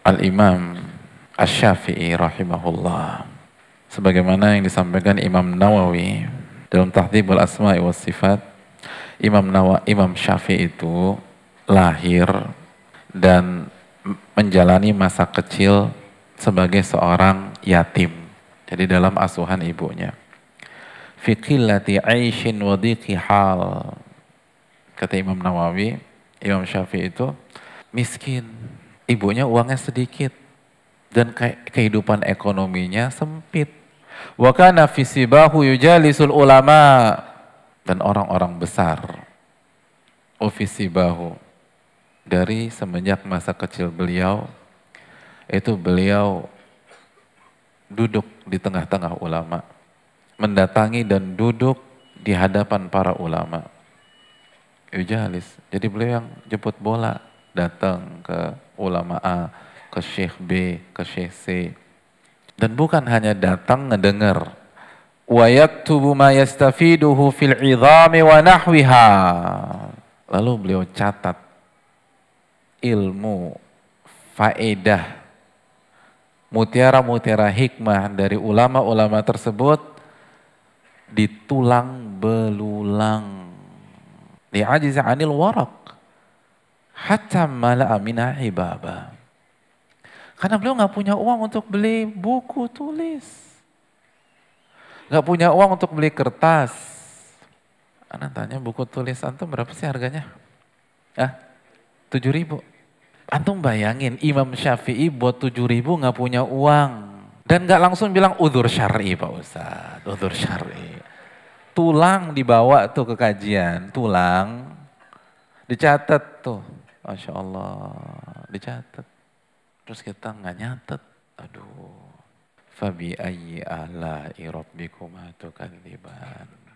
Al-Imam Asy-Syafi'i rahimahullah sebagaimana yang disampaikan Imam Nawawi dalam Tahdhibul Asma'i was Sifat Imam Nawawi Imam Syafi'i itu lahir dan menjalani masa kecil sebagai seorang yatim jadi dalam asuhan ibunya Fiqillati aishin wa hal kata Imam Nawawi Imam Syafi'i itu miskin ibunya uangnya sedikit dan kehidupan ekonominya sempit. Wa kana fisibahu yujalisul ulama dan orang-orang besar. Ofisibahu dari semenjak masa kecil beliau itu beliau duduk di tengah-tengah ulama, mendatangi dan duduk di hadapan para ulama. Yujalis. Jadi beliau yang jemput bola, datang ke ulama A, ke syekh B, ke syekh C. Dan bukan hanya datang ngedengar. Wa yaktubu ma yastafiduhu fil idhami wa nahwiha. Lalu beliau catat ilmu, faedah, mutiara-mutiara hikmah dari ulama-ulama tersebut di tulang belulang. ajiz anil warak Hatta mala amina ibaba. Karena beliau nggak punya uang untuk beli buku tulis. Nggak punya uang untuk beli kertas. Anak tanya buku tulis antum berapa sih harganya? Ah, tujuh ribu. Antum bayangin Imam Syafi'i buat tujuh ribu nggak punya uang. Dan nggak langsung bilang udur syari Pak Ustaz, udur syari. Tulang dibawa tuh ke kajian, tulang dicatat tuh Masya Allah, dicatat. Terus kita nggak nyatet. Aduh. Fabi ayyi ala'i rabbikuma tukadziban.